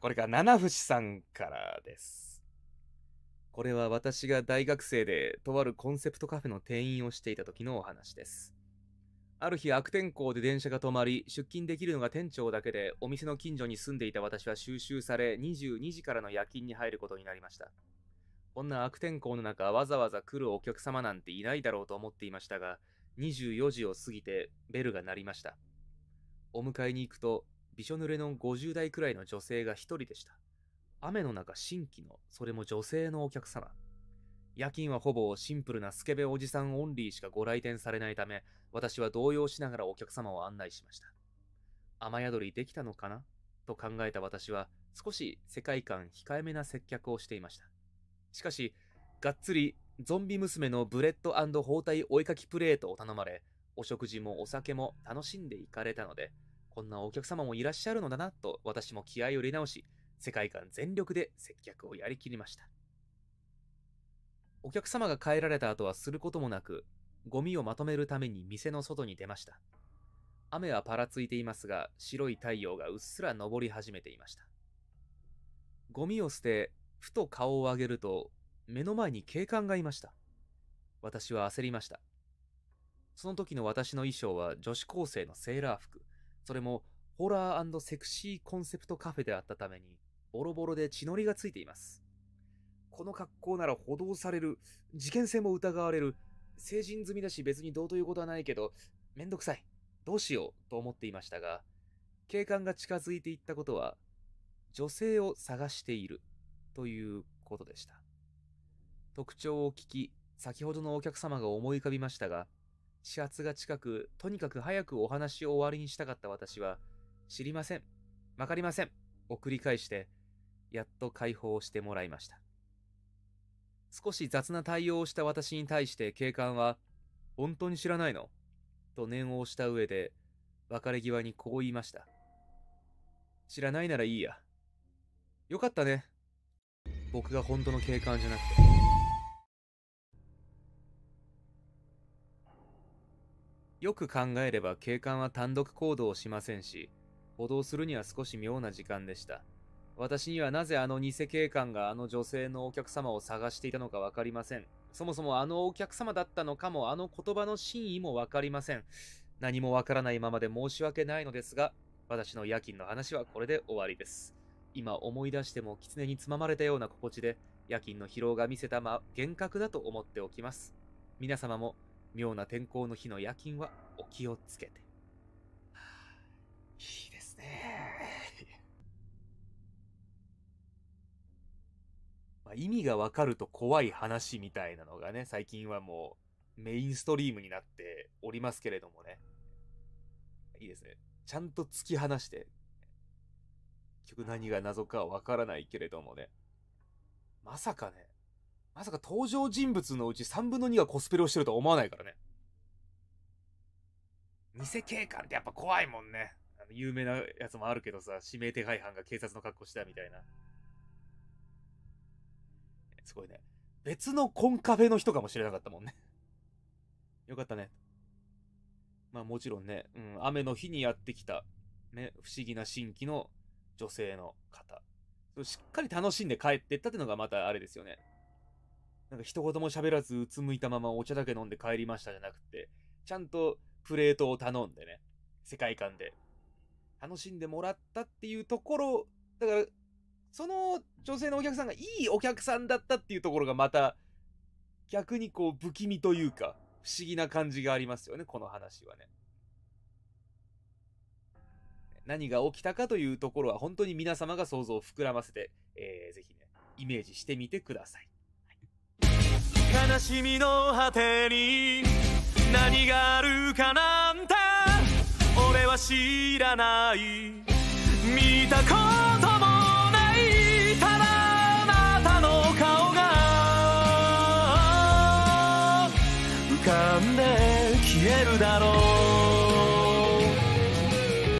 これか、七節さんからです。これは私が大学生で、とあるコンセプトカフェの店員をしていた時のお話です。ある日悪天候で電車が止まり、出勤できるのが店長だけで、お店の近所に住んでいた私は収集され、22時からの夜勤に入ることになりました。こんな悪天候の中、わざわざ来るお客様なんていないだろうと思っていましたが、24時を過ぎてベルが鳴りました。お迎えに行くと、びしょ濡れの50代くらいの女性が一人でした。雨の中新規の、それも女性のお客様。夜勤はほぼシンプルなスケベおじさんオンリーしかご来店されないため、私は動揺しながらお客様を案内しました。雨宿りできたのかなと考えた私は、少し世界観控えめな接客をしていました。しかし、がっつりゾンビ娘のブレッド包帯追いかきプレートを頼まれ、お食事もお酒も楽しんでいかれたので、こんなお客様もいらっしゃるのだなと私も気合を入れ直し、世界観全力で接客をやりきりました。お客様が帰られた後はすることもなく、ゴミをまとめるために店の外に出ました。雨はパラついていますが、白い太陽がうっすら昇り始めていました。ゴミを捨て、ふと顔を上げると、目の前に警官がいました。私は焦りました。その時の私の衣装は女子高生のセーラー服。それもホラーセクシーコンセプトカフェであったために、ボロボロで血のりがついています。この格好なら補導される、事件性も疑われる、成人済みだし別にどうということはないけど、めんどくさい、どうしようと思っていましたが、警官が近づいていったことは、女性を探しているということでした。特徴を聞き、先ほどのお客様が思い浮かびましたが、始発が近く、とにかく早くお話を終わりにしたかった私は、知りません、わかりません、を繰り返して、やっと解放してもらいました。少し雑な対応をした私に対して警官は、本当に知らないのと念を押した上で、別れ際にこう言いました。知らないならいいや。よかったね。僕が本当の警官じゃなくて。よく考えれば警官は単独行動をしませんし、歩道するには少し妙な時間でした。私にはなぜあの偽警官があの女性のお客様を探していたのか分かりません。そもそもあのお客様だったのかも、あの言葉の真意も分かりません。何も分からないままで申し訳ないのですが、私の夜勤の話はこれで終わりです。今思い出しても狐につままれたような心地で、夜勤の疲労が見せたま、幻覚だと思っておきます。皆様も妙な天候の日の夜勤はお気をつけて。いいですね。まあ、意味がわかると怖い話みたいなのがね、最近はもうメインストリームになっておりますけれどもね。いいですね。ちゃんと突き放して、結局何が謎かはわからないけれどもね。まさかね、まさか登場人物のうち3分の2がコスプレをしてるとは思わないからね。偽警官ってやっぱ怖いもんね。あの有名なやつもあるけどさ、指名手配犯が警察の格好したみたいな。すごいね。別のコンカフェの人かもしれなかったもんね。よかったね。まあもちろんね、うん、雨の日にやってきた、ね、不思議な新規の女性の方。しっかり楽しんで帰ってったってのがまたあれですよね。なんか一言も喋らずうつむいたままお茶だけ飲んで帰りましたじゃなくて、ちゃんとプレートを頼んでね、世界観で。楽しんでもらったっていうところ、だから、その女性のお客さんがいいお客さんだったっていうところがまた、逆にこう不気味というか、不思議な感じがありますよね、この話はね。何が起きたかというところは本当に皆様が想像を膨らませて、えー、ぜひね、イメージしてみてください。悲しみの果てに何があるかなんて俺は知らない見たこともないただあなたの顔が浮かんで消えるだろう